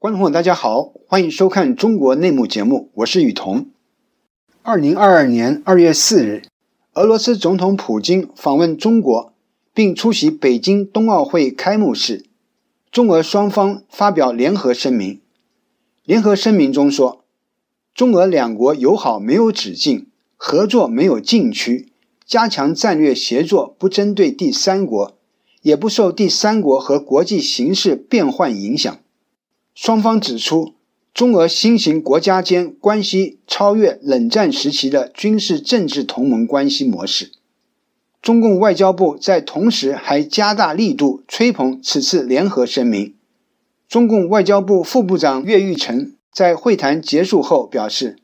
观众朋友，大家好，欢迎收看中国内幕节目，我是雨桐。二零二二年二月四日，俄罗斯总统普京访问中国，并出席北京冬奥会开幕式。中俄双方发表联合声明。联合声明中说：“中俄两国友好没有止境，合作没有禁区，加强战略协作不针对第三国，也不受第三国和国际形势变幻影响。”双方指出，中俄新型国家间关系超越冷战时期的军事政治同盟关系模式。中共外交部在同时还加大力度吹捧此次联合声明。中共外交部副部长岳玉成在会谈结束后表示，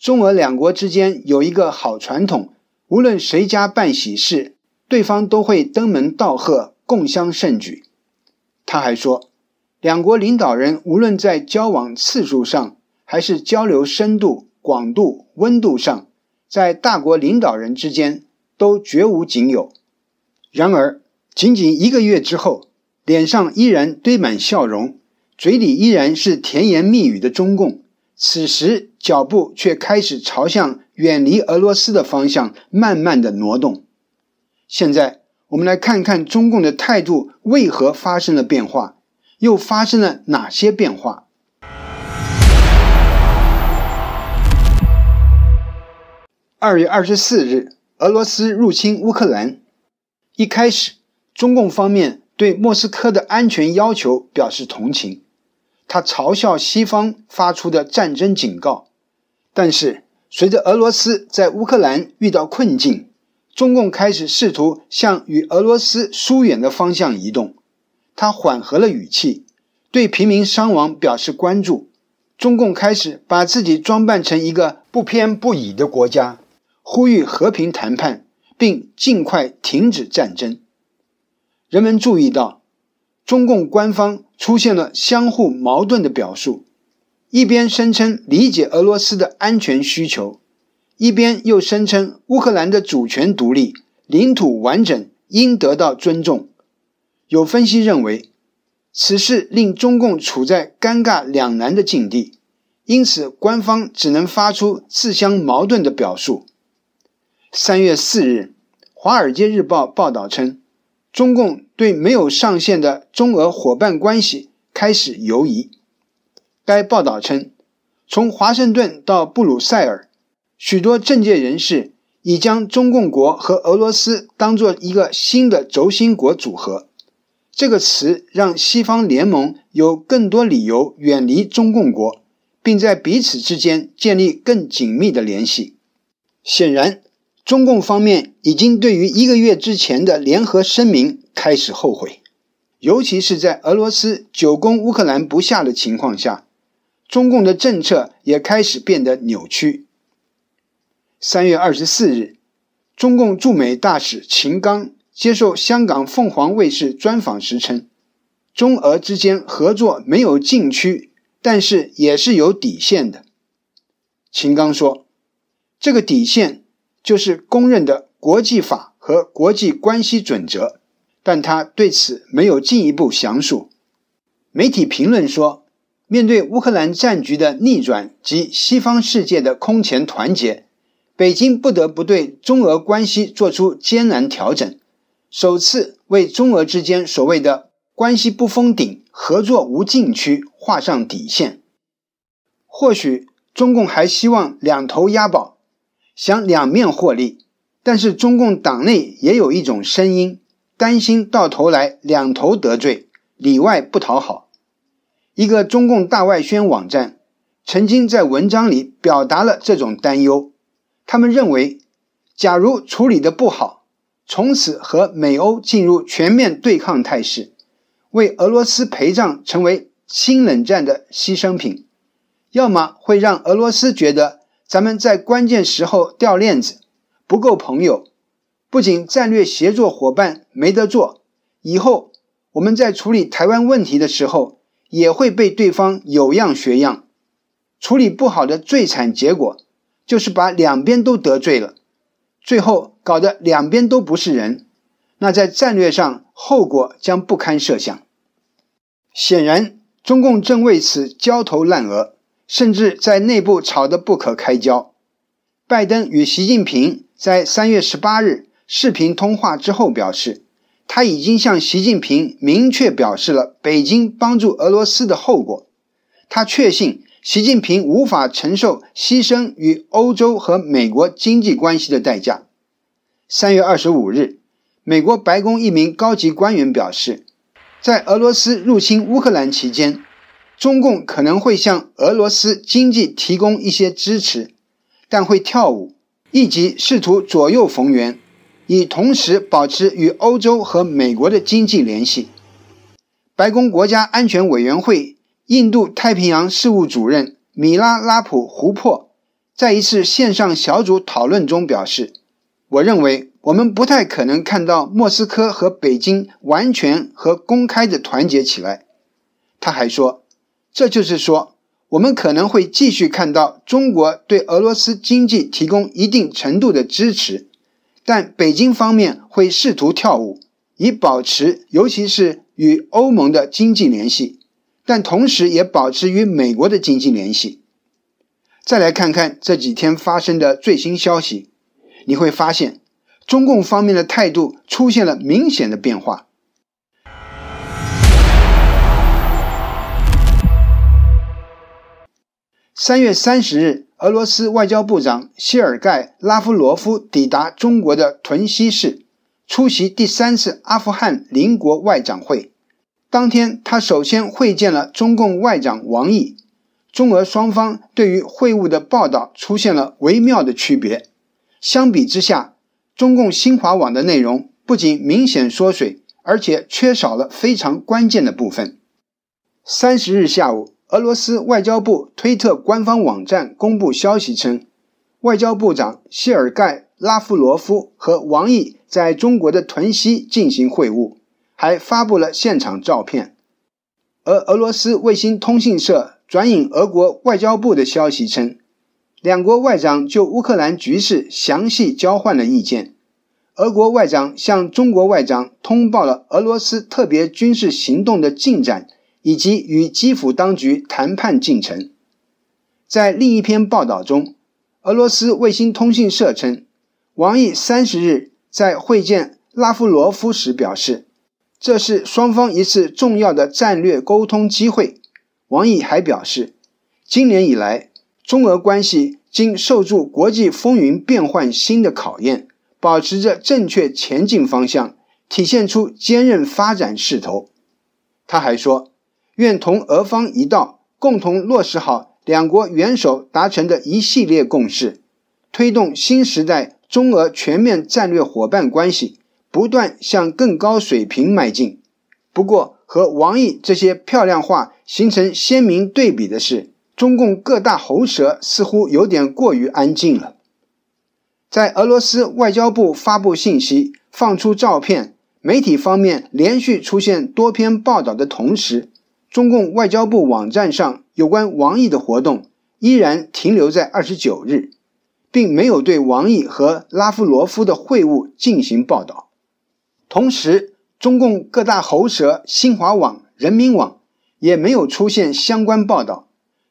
中俄两国之间有一个好传统，无论谁家办喜事，对方都会登门道贺，共襄盛举。他还说。两国领导人无论在交往次数上，还是交流深度、广度、温度上，在大国领导人之间都绝无仅有。然而，仅仅一个月之后，脸上依然堆满笑容，嘴里依然是甜言蜜语的中共，此时脚步却开始朝向远离俄罗斯的方向慢慢的挪动。现在，我们来看看中共的态度为何发生了变化。又发生了哪些变化？二月二十四日，俄罗斯入侵乌克兰。一开始，中共方面对莫斯科的安全要求表示同情，他嘲笑西方发出的战争警告。但是，随着俄罗斯在乌克兰遇到困境，中共开始试图向与俄罗斯疏远的方向移动。他缓和了语气，对平民伤亡表示关注。中共开始把自己装扮成一个不偏不倚的国家，呼吁和平谈判，并尽快停止战争。人们注意到，中共官方出现了相互矛盾的表述：一边声称理解俄罗斯的安全需求，一边又声称乌克兰的主权独立、领土完整应得到尊重。有分析认为，此事令中共处在尴尬两难的境地，因此官方只能发出自相矛盾的表述。三月四日，《华尔街日报》报道称，中共对没有上线的中俄伙伴关系开始犹疑。该报道称，从华盛顿到布鲁塞尔，许多政界人士已将中共国和俄罗斯当做一个新的轴心国组合。这个词让西方联盟有更多理由远离中共国，并在彼此之间建立更紧密的联系。显然，中共方面已经对于一个月之前的联合声明开始后悔，尤其是在俄罗斯久攻乌克兰不下的情况下，中共的政策也开始变得扭曲。三月二十四日，中共驻美大使秦刚。接受香港凤凰卫视专访时称：“中俄之间合作没有禁区，但是也是有底线的。”秦刚说：“这个底线就是公认的国际法和国际关系准则。”但他对此没有进一步详述。媒体评论说：“面对乌克兰战局的逆转及西方世界的空前团结，北京不得不对中俄关系做出艰难调整。”首次为中俄之间所谓的“关系不封顶，合作无禁区”画上底线。或许中共还希望两头押宝，想两面获利，但是中共党内也有一种声音，担心到头来两头得罪，里外不讨好。一个中共大外宣网站曾经在文章里表达了这种担忧，他们认为，假如处理的不好。从此和美欧进入全面对抗态势，为俄罗斯陪葬，成为新冷战的牺牲品；要么会让俄罗斯觉得咱们在关键时候掉链子，不够朋友。不仅战略协作伙伴没得做，以后我们在处理台湾问题的时候，也会被对方有样学样。处理不好的最惨结果，就是把两边都得罪了。最后搞得两边都不是人，那在战略上后果将不堪设想。显然，中共正为此焦头烂额，甚至在内部吵得不可开交。拜登与习近平在三月十八日视频通话之后表示，他已经向习近平明确表示了北京帮助俄罗斯的后果。他确信。习近平无法承受牺牲与欧洲和美国经济关系的代价。三月二十五日，美国白宫一名高级官员表示，在俄罗斯入侵乌克兰期间，中共可能会向俄罗斯经济提供一些支持，但会跳舞，以及试图左右逢源，以同时保持与欧洲和美国的经济联系。白宫国家安全委员会。印度太平洋事务主任米拉拉普胡珀在一次线上小组讨论中表示：“我认为我们不太可能看到莫斯科和北京完全和公开的团结起来。”他还说：“这就是说，我们可能会继续看到中国对俄罗斯经济提供一定程度的支持，但北京方面会试图跳舞，以保持，尤其是与欧盟的经济联系。”但同时也保持与美国的经济联系。再来看看这几天发生的最新消息，你会发现中共方面的态度出现了明显的变化。三月三十日，俄罗斯外交部长谢尔盖·拉夫罗夫抵达中国的屯溪市，出席第三次阿富汗邻国外长会。当天，他首先会见了中共外长王毅。中俄双方对于会晤的报道出现了微妙的区别。相比之下，中共新华网的内容不仅明显缩水，而且缺少了非常关键的部分。三十日下午，俄罗斯外交部推特官方网站公布消息称，外交部长谢尔盖·拉夫罗夫和王毅在中国的屯溪进行会晤。还发布了现场照片，而俄罗斯卫星通讯社转引俄国外交部的消息称，两国外长就乌克兰局势详细交换了意见。俄国外长向中国外长通报了俄罗斯特别军事行动的进展以及与基辅当局谈判进程。在另一篇报道中，俄罗斯卫星通讯社称，王毅三十日在会见拉夫罗夫时表示。这是双方一次重要的战略沟通机会。王毅还表示，今年以来，中俄关系经受住国际风云变幻新的考验，保持着正确前进方向，体现出坚韧发展势头。他还说，愿同俄方一道，共同落实好两国元首达成的一系列共识，推动新时代中俄全面战略伙伴关系。不断向更高水平迈进。不过，和王毅这些漂亮话形成鲜明对比的是，中共各大喉舌似乎有点过于安静了。在俄罗斯外交部发布信息、放出照片、媒体方面连续出现多篇报道的同时，中共外交部网站上有关王毅的活动依然停留在二十九日，并没有对王毅和拉夫罗夫的会晤进行报道。同时，中共各大喉舌新华网、人民网也没有出现相关报道，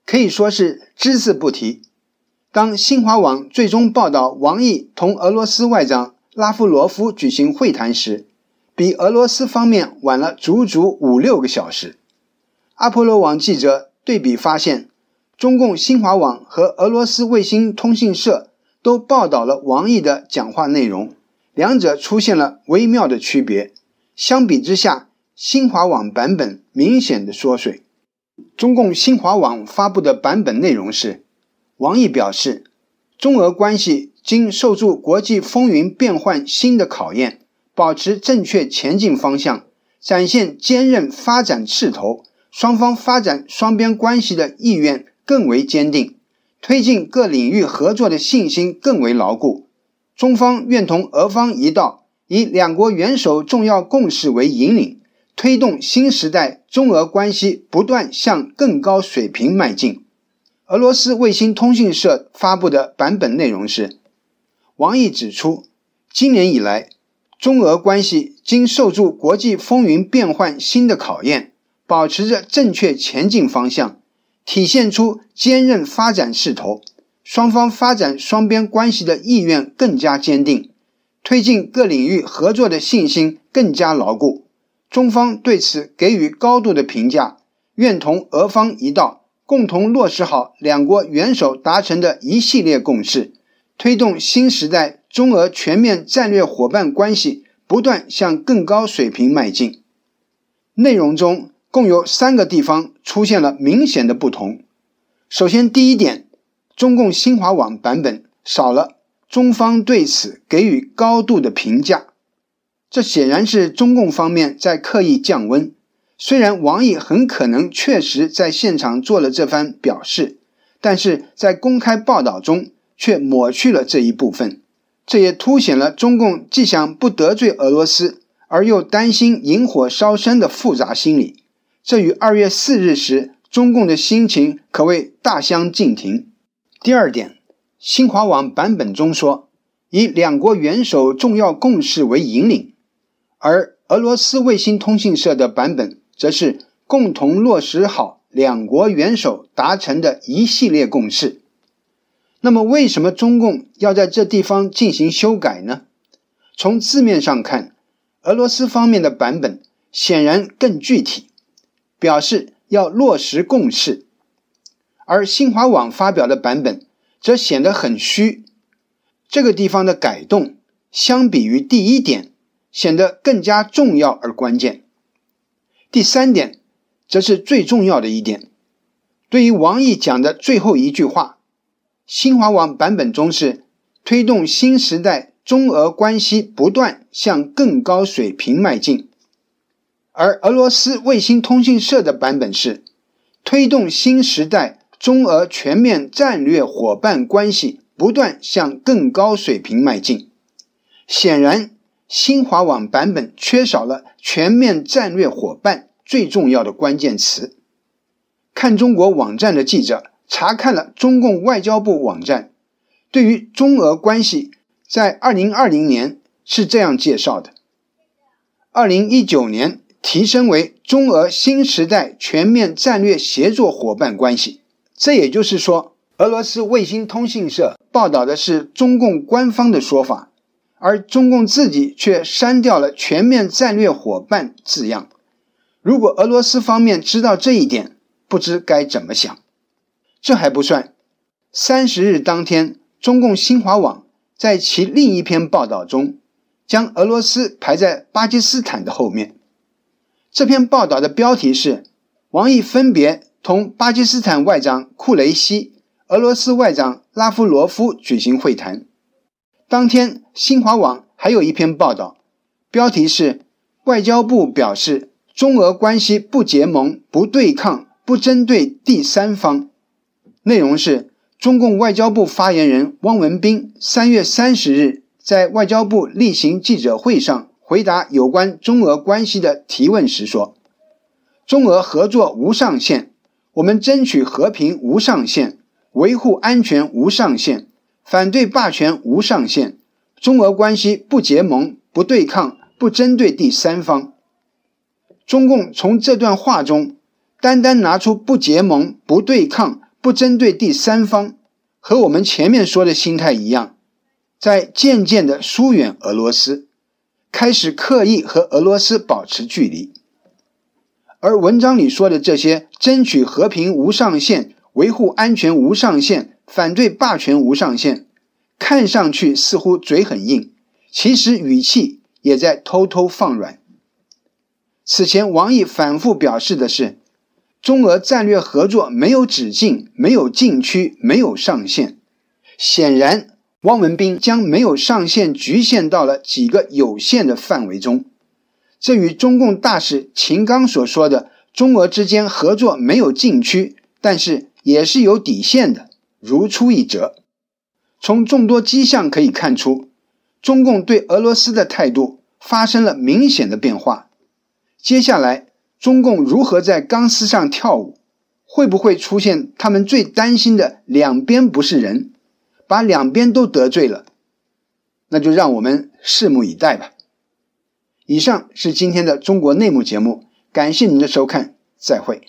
可以说是只字不提。当新华网最终报道王毅同俄罗斯外长拉夫罗夫举行会谈时，比俄罗斯方面晚了足足五六个小时。阿波罗网记者对比发现，中共新华网和俄罗斯卫星通讯社都报道了王毅的讲话内容。两者出现了微妙的区别。相比之下，新华网版本明显的缩水。中共新华网发布的版本内容是：王毅表示，中俄关系经受住国际风云变幻新的考验，保持正确前进方向，展现坚韧发展势头，双方发展双边关系的意愿更为坚定，推进各领域合作的信心更为牢固。中方愿同俄方一道，以两国元首重要共识为引领，推动新时代中俄关系不断向更高水平迈进。俄罗斯卫星通讯社发布的版本内容是：王毅指出，今年以来，中俄关系经受住国际风云变幻新的考验，保持着正确前进方向，体现出坚韧发展势头。双方发展双边关系的意愿更加坚定，推进各领域合作的信心更加牢固。中方对此给予高度的评价，愿同俄方一道，共同落实好两国元首达成的一系列共识，推动新时代中俄全面战略伙伴关系不断向更高水平迈进。内容中共有三个地方出现了明显的不同。首先，第一点。中共新华网版本少了，中方对此给予高度的评价。这显然是中共方面在刻意降温。虽然王毅很可能确实在现场做了这番表示，但是在公开报道中却抹去了这一部分。这也凸显了中共既想不得罪俄罗斯，而又担心引火烧身的复杂心理。这与二月四日时中共的心情可谓大相径庭。第二点，新华网版本中说以两国元首重要共识为引领，而俄罗斯卫星通讯社的版本则是共同落实好两国元首达成的一系列共识。那么，为什么中共要在这地方进行修改呢？从字面上看，俄罗斯方面的版本显然更具体，表示要落实共识。而新华网发表的版本则显得很虚，这个地方的改动相比于第一点显得更加重要而关键。第三点则是最重要的一点，对于王毅讲的最后一句话，新华网版本中是推动新时代中俄关系不断向更高水平迈进，而俄罗斯卫星通讯社的版本是推动新时代。中俄全面战略伙伴关系不断向更高水平迈进。显然，新华网版本缺少了“全面战略伙伴”最重要的关键词。看中国网站的记者查看了中共外交部网站，对于中俄关系，在二零二零年是这样介绍的：二零一九年提升为中俄新时代全面战略协作伙伴关系。这也就是说，俄罗斯卫星通信社报道的是中共官方的说法，而中共自己却删掉了“全面战略伙伴”字样。如果俄罗斯方面知道这一点，不知该怎么想。这还不算，三十日当天，中共新华网在其另一篇报道中，将俄罗斯排在巴基斯坦的后面。这篇报道的标题是“王毅分别”。同巴基斯坦外长库雷西、俄罗斯外长拉夫罗夫举行会谈。当天，新华网还有一篇报道，标题是“外交部表示：中俄关系不结盟、不对抗、不针对第三方”。内容是：中共外交部发言人汪文斌三月三十日在外交部例行记者会上回答有关中俄关系的提问时说：“中俄合作无上限。”我们争取和平无上限，维护安全无上限，反对霸权无上限。中俄关系不结盟、不对抗、不针对第三方。中共从这段话中，单单拿出不结盟、不对抗、不针对第三方，和我们前面说的心态一样，在渐渐地疏远俄罗斯，开始刻意和俄罗斯保持距离。而文章里说的这些，争取和平无上限，维护安全无上限，反对霸权无上限，看上去似乎嘴很硬，其实语气也在偷偷放软。此前王毅反复表示的是，中俄战略合作没有止境，没有禁区，没有上限。显然，汪文斌将没有上限局限到了几个有限的范围中。这与中共大使秦刚所说的“中俄之间合作没有禁区，但是也是有底线的”如出一辙。从众多迹象可以看出，中共对俄罗斯的态度发生了明显的变化。接下来，中共如何在钢丝上跳舞？会不会出现他们最担心的两边不是人，把两边都得罪了？那就让我们拭目以待吧。以上是今天的中国内幕节目，感谢您的收看，再会。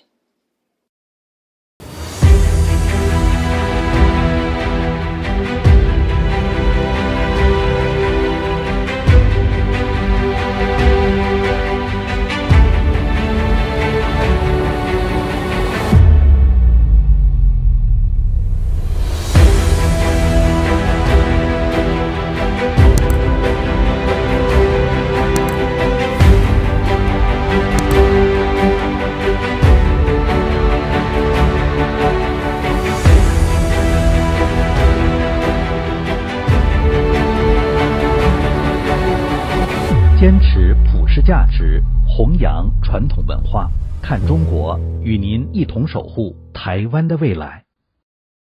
看中国，与您一同守护台湾的未来。